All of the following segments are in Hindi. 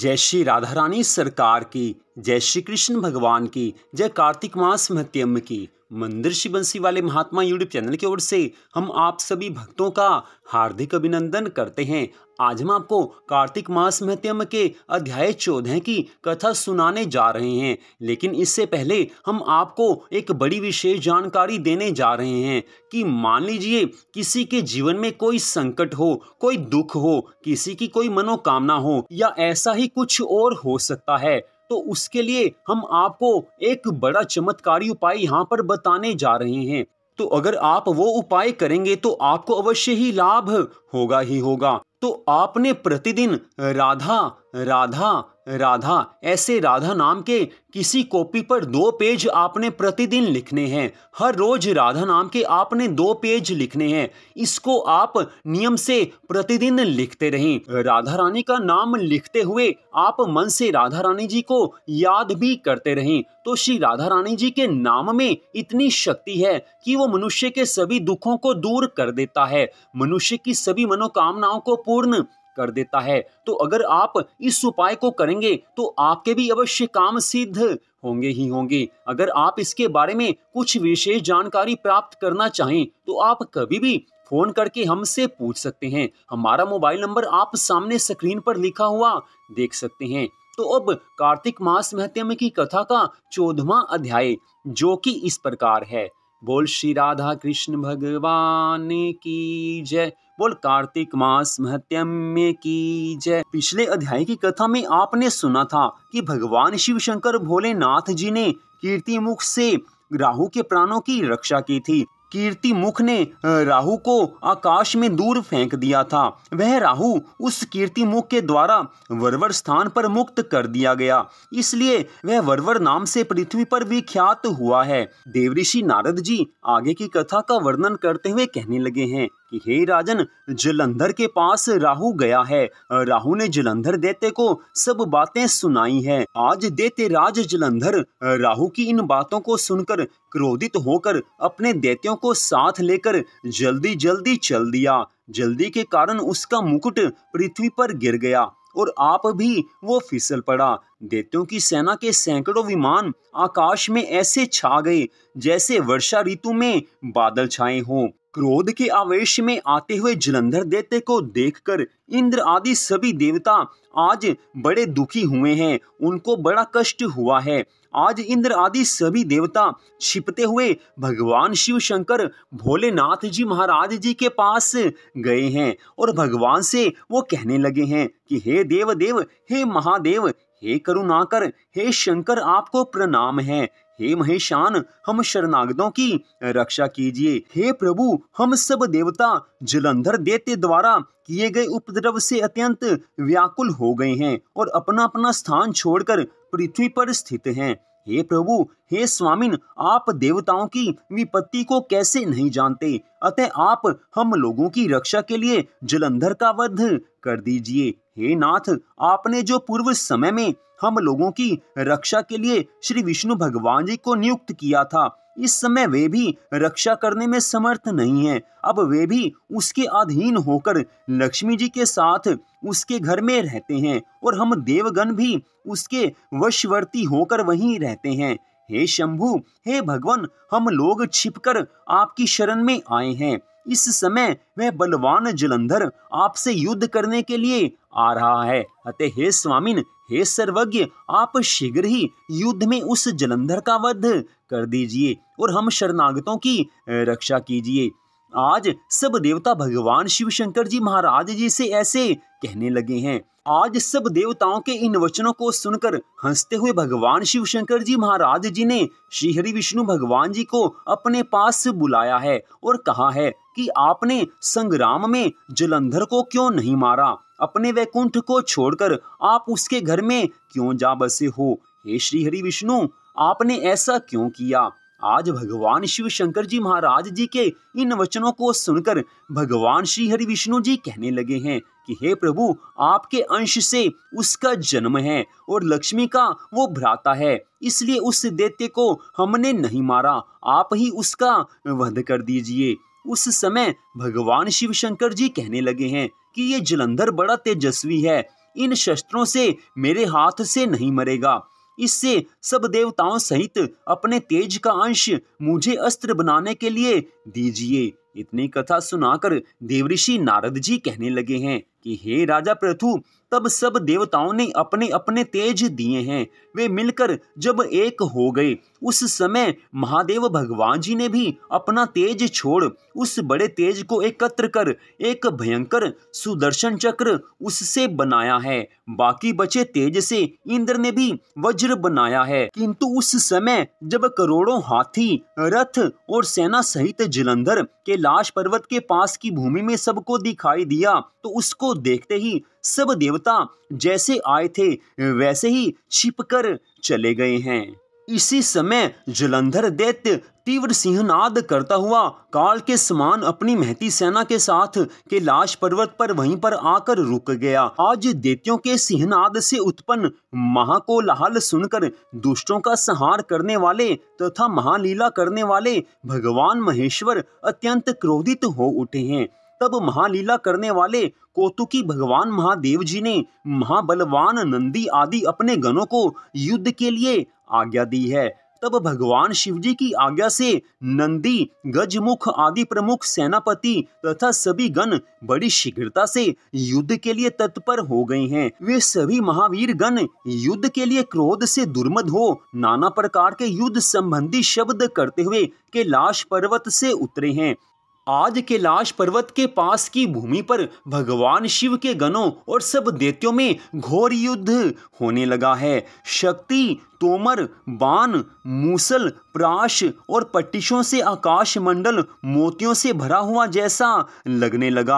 जय श्री राधा रानी सरकार की जय श्री कृष्ण भगवान की जय कार्तिक मास महत्यम की मंदिर श्री बंसी वाले महात्मा यूट्यूब चैनल की ओर से हम आप सभी भक्तों का हार्दिक अभिनंदन करते हैं आज हम आपको कार्तिक मास महत्यम के अध्याय चौदह की कथा सुनाने जा रहे हैं लेकिन इससे पहले हम आपको एक बड़ी विशेष जानकारी देने जा रहे हैं कि मान लीजिए किसी के जीवन में कोई संकट हो कोई दुख हो किसी की कोई मनोकामना हो या ऐसा ही कुछ और हो सकता है तो उसके लिए हम आपको एक बड़ा चमत्कारी उपाय यहाँ पर बताने जा रहे हैं तो अगर आप वो उपाय करेंगे तो आपको अवश्य ही लाभ होगा ही होगा तो आपने प्रतिदिन राधा राधा राधा ऐसे राधा नाम के किसी कॉपी पर दो पेज आपने प्रतिदिन लिखने हैं हर रोज राधा नाम के आपने दो पेज लिखने हैं इसको आप नियम से प्रतिदिन लिखते रहें राधा रानी का नाम लिखते हुए आप मन से राधा रानी जी को याद भी करते रहें तो श्री राधा रानी जी के नाम में इतनी शक्ति है कि वो मनुष्य के सभी दुखों को दूर कर देता है मनुष्य की सभी मनोकामनाओं को पूर्ण कर देता है तो अगर आप इस उपाय को करेंगे तो आपके भी अवश्य काम सिद्ध होंगे ही होंगे अगर आप इसके बारे में कुछ विशेष जानकारी प्राप्त करना चाहें तो आप कभी भी फोन करके हमसे पूछ सकते हैं हमारा मोबाइल नंबर आप सामने स्क्रीन पर लिखा हुआ देख सकते हैं तो अब कार्तिक मास महत्यम की कथा का चौदवा अध्याय जो कि इस प्रकार है बोल श्री राधा कृष्ण भगवान की जय बोल कार्तिक मास महत्यम्य की जय पिछले अध्याय की कथा में आपने सुना था कि भगवान शिव शंकर भोलेनाथ जी ने कीर्ति मुख से राहु के प्राणों की रक्षा की थी कीर्ति मुख ने राहु को आकाश में दूर फेंक दिया था वह राहु उस कीर्ति मुख के द्वारा वरवर स्थान पर मुक्त कर दिया गया इसलिए वह वरवर नाम से पृथ्वी पर विख्यात हुआ है देवऋषि नारद जी आगे की कथा का वर्णन करते हुए कहने लगे हैं कि हे राजन जलंधर के पास राहु गया है राहु ने जलंधर देते को सब बातें सुनाई हैं आज देते राज जलंधर राहु की इन बातों को सुनकर क्रोधित होकर अपने देतियों को साथ लेकर जल्दी जल्दी चल दिया जल्दी के कारण उसका मुकुट पृथ्वी पर गिर गया और आप भी वो फिसल पड़ा देवतों की सेना के सैकड़ों विमान आकाश में ऐसे छा गए जैसे वर्षा ऋतु में बादल छाए हों क्रोध के आवेश में आते हुए जलंधर देते को देखकर इंद्र आदि सभी देवता आज बड़े दुखी हुए हैं उनको बड़ा कष्ट हुआ है आज इंद्र आदि सभी देवता छिपते हुए भगवान शिव शंकर भोलेनाथ जी महाराज जी के पास गए हैं और भगवान से वो कहने लगे हैं कि हे देव देव हे महादेव हे करुणाकर हे शंकर आपको प्रणाम है हे महेशान हम शरणागतों की रक्षा कीजिए हे प्रभु हम सब देवता जलंधर देते द्वारा किए गए उपद्रव से अत्यंत व्याकुल हो गए हैं और अपना अपना स्थान छोड़कर पृथ्वी पर स्थित हैं हे प्रभु हे स्वामिन आप देवताओं की विपत्ति को कैसे नहीं जानते अतः आप हम लोगों की रक्षा के लिए जलंधर का वध कर दीजिए हे नाथ आपने जो पूर्व समय में हम लोगों की रक्षा के लिए श्री विष्णु भगवान जी को नियुक्त किया था इस समय वे भी रक्षा करने में समर्थ नहीं है अब वे भी उसके अधीन होकर लक्ष्मी जी के साथ उसके घर में रहते हैं और हम देवगण भी उसके वशवर्ती होकर वहीं रहते हैं हे शंभु हे भगवान हम लोग छिपकर आपकी शरण में आए हैं इस समय वह बलवान जलंधर आपसे युद्ध करने के लिए आ रहा है अतः हे स्वामिन हे सर्वज्ञ आप शीघ्र ही युद्ध में उस जलंधर का वध कर दीजिए और हम शरणागतों की रक्षा कीजिए आज सब देवता भगवान शिव शंकर जी महाराज जी से ऐसे कहने लगे हैं आज सब देवताओं के इन वचनों को सुनकर हंसते हुए भगवान शिव शंकर जी महाराज जी ने श्री विष्णु भगवान जी को अपने पास बुलाया है और कहा है कि आपने संग्राम में जलंधर को क्यों नहीं मारा अपने वैकुंठ को छोड़कर आप उसके घर में क्यों जा बसे हो हे श्री हरि विष्णु आपने ऐसा क्यों किया आज भगवान शिव शंकर जी महाराज जी के इन वचनों को सुनकर भगवान श्री हरि विष्णु जी कहने लगे हैं कि हे प्रभु आपके अंश से उसका जन्म है और लक्ष्मी का वो भ्राता है इसलिए उस दैत्य को हमने नहीं मारा आप ही उसका वध कर दीजिए उस समय भगवान शिव शंकर जी कहने लगे हैं कि ये जलंधर बड़ा तेजस्वी है इन शस्त्रों से मेरे हाथ से नहीं मरेगा इससे सब देवताओं सहित अपने तेज का अंश मुझे अस्त्र बनाने के लिए दीजिए इतनी कथा सुनाकर देवऋषि नारद जी कहने लगे हैं कि हे राजा प्रथु तब सब देवताओं ने अपने अपने तेज दिए हैं वे मिलकर जब एक हो गए उस समय महादेव भगवान जी ने भी अपना तेज छोड़ उस बड़े तेज को एकत्र कर एक भयंकर सुदर्शन चक्र उससे बनाया है बाकी बचे तेज से इंद्र ने भी वज्र बनाया है किंतु उस समय जब करोड़ों हाथी रथ और सेना सहित जलंधर के लाश पर्वत के पास की भूमि में सबको दिखाई दिया तो उसको देखते ही सब देवता जैसे आए थे वैसे ही छिपकर चले गए हैं इसी समय जलंधर दैत्य तीव्र सिंहनाद करता हुआ काल के समान अपनी महती सेना के साथ के लाश पर्वत पर वहीं पर आकर रुक गया आज देतियों के सिंहनाद से उत्पन्न महाकोलाहल सुनकर दुष्टों का संहार करने वाले तथा महालीला करने वाले भगवान महेश्वर अत्यंत क्रोधित हो उठे हैं तब महालीला करने वाले कोतुकी भगवान महादेव जी ने महाबलवान नंदी आदि अपने गणों को युद्ध के लिए आज्ञा दी है तब भगवान शिव जी की आज्ञा से नंदी गजमुख आदि प्रमुख सेनापति तथा सभी गण बड़ी शीघ्रता से युद्ध के लिए तत्पर हो गए हैं वे सभी महावीर गण युद्ध के लिए क्रोध से दुर्मद हो नाना प्रकार के युद्ध संबंधी शब्द करते हुए कैलाश पर्वत से उतरे हैं आज कैलाश पर्वत के पास की भूमि पर भगवान शिव के गणों और सब देत्यों में घोर युद्ध होने लगा है शक्ति तोमर बान मूसल प्राश और पट्टिशों से आकाश मंडल मोतियों से भरा हुआ जैसा लगने लगा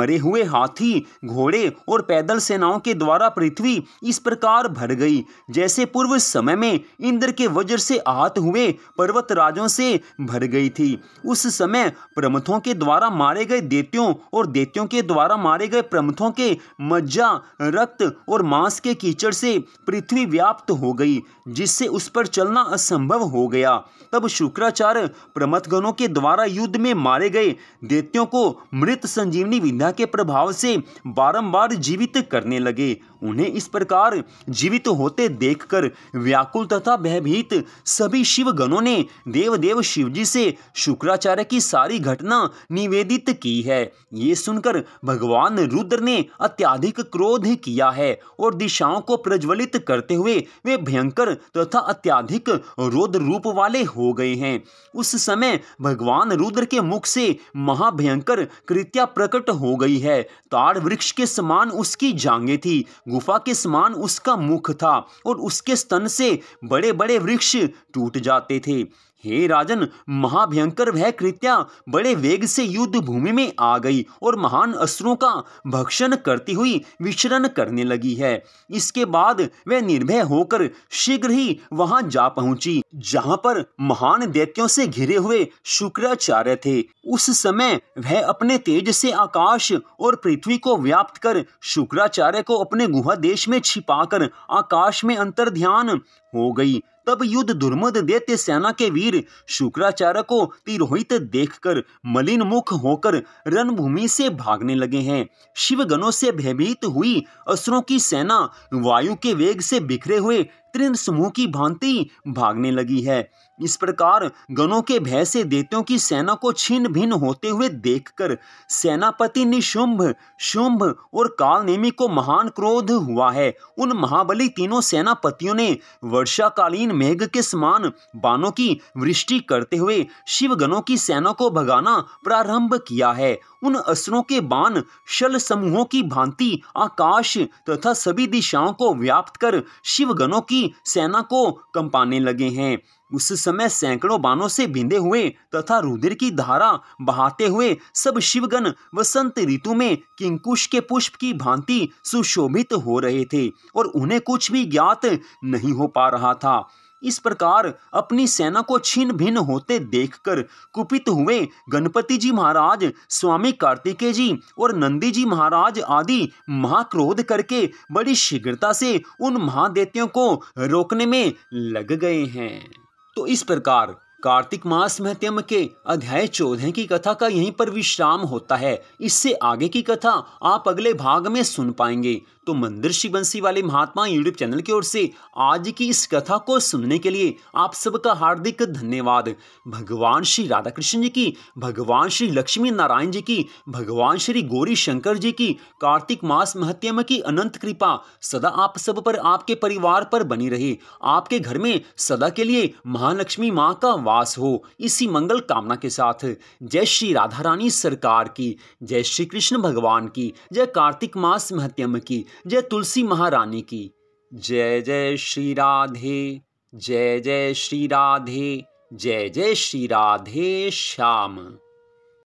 मरे हुए हाथी घोड़े और पैदल सेनाओं के द्वारा पृथ्वी इस प्रकार भर गई जैसे पूर्व समय में इंद्र के वज्र से आहत हुए पर्वत राजों से भर गई थी उस समय प्रमथों के द्वारा मारे गए देत्यों और देत्यों के द्वारा मारे गए प्रमथों के मज्जा रक्त और मांस के कीचड़ से पृथ्वी व्याप्त हो गई जिससे उस पर चलना असंभव हो गया तब शुक्राचार्य प्रमथगणों के द्वारा युद्ध में मारे गए देत्यों को मृत संजीवनी विद्या के प्रभाव से बारंबार जीवित करने लगे उन्हें इस प्रकार जीवित होते देखकर व्याकुल तथा भयभीत सभी शिवगणों ने देवदेव शिवजी से शुक्राचार्य की सारी घटना निवेदित की है ये सुनकर भगवान रुद्र ने अत्याधिक क्रोध किया है और दिशाओं को प्रज्वलित करते हुए वे भयंकर कठोर तथा अत्याधिक रौद्र रूप वाले हो गए हैं उस समय भगवान रुद्र के मुख से महाभयंकर कृत्या प्रकट हो गई है ताड़ वृक्ष के समान उसकी जांगे थी गुफा के समान उसका मुख था और उसके स्तन से बड़े बड़े वृक्ष टूट जाते थे हे राजन महाभयंकर वह कृत्या बड़े वेग से युद्ध भूमि में आ गई और महान अस्त्रों का भक्षण करती हुई विचरण करने लगी है इसके बाद वह निर्भय होकर शीघ्र ही वहां जा पहुंची जहां पर महान दैत्यों से घिरे हुए शुक्राचार्य थे उस समय वह अपने तेज से आकाश और पृथ्वी को व्याप्त कर शुक्राचार्य को अपने गुहा देश में छिपाकर आकाश में अंतर ध्यान हो गई तब युद्ध दुर्मद देते सेना के वीर शुक्राचार्य को तिरोहित देखकर मलिन मुख होकर रणभूमि से भागने लगे हैं शिवगणों से भयभीत हुई असुरों की सेना वायु के वेग से बिखरे हुए तृण समूह की भांति भागने लगी है इस प्रकार गणों के भय से देत्यों की सेना को छिन्न भिन्न होते हुए देखकर सेनापति निशुंभ शुंभ और कालनेमी को महान क्रोध हुआ है उन महाबली तीनों सेनापतियों ने वर्षाकालीन मेघ के समान बाणों की वृष्टि करते हुए शिव गणों की सेना को भगाना प्रारंभ किया है उन असुरों के बाण शल समूहों की भांति आकाश तथा सभी दिशाओं को व्याप्त कर शिव गणों की सेना को कंपाने लगे हैं उस समय सैकड़ों बाणों से बिंदे हुए तथा रुधिर की धारा बहाते हुए सब शिवगण वसंत ऋतु में किंकुश के पुष्प की भांति सुशोभित हो रहे थे और उन्हें कुछ भी ज्ञात नहीं हो पा रहा था इस प्रकार अपनी सेना को छिन्न भिन्न होते देखकर कुपित हुए गणपति जी महाराज स्वामी कार्तिकेय जी और नंदी जी महाराज आदि महाक्रोध करके बड़ी शीघ्रता से उन महादेत्यों को रोकने में लग गए हैं तो इस प्रकार कार्तिक मास महत्यम के अध्याय चौदह की कथा का यहीं पर विश्राम होता है इससे आगे की कथा आप अगले भाग में सुन पाएंगे तो मंदिर श्री बंसी वाले महात्मा यूट्यूब चैनल की ओर से आज की इस कथा को सुनने के लिए आप सबका हार्दिक धन्यवाद भगवान श्री राधा कृष्ण जी की भगवान श्री लक्ष्मी नारायण जी की भगवान श्री गौरी शंकर जी की कार्तिक मास महत्यम की अनंत कृपा सदा आप सब पर आपके परिवार पर बनी रहे आपके घर में सदा के लिए महालक्ष्मी माँ का वास हो इसी मंगल कामना के साथ जय श्री राधा रानी सरकार की जय श्री कृष्ण भगवान की जय कार्तिक मास महत्यम की जय तुलसी महारानी की जय जय श्री राधे जय जय श्री राधे जय जय श्री राधे श्याम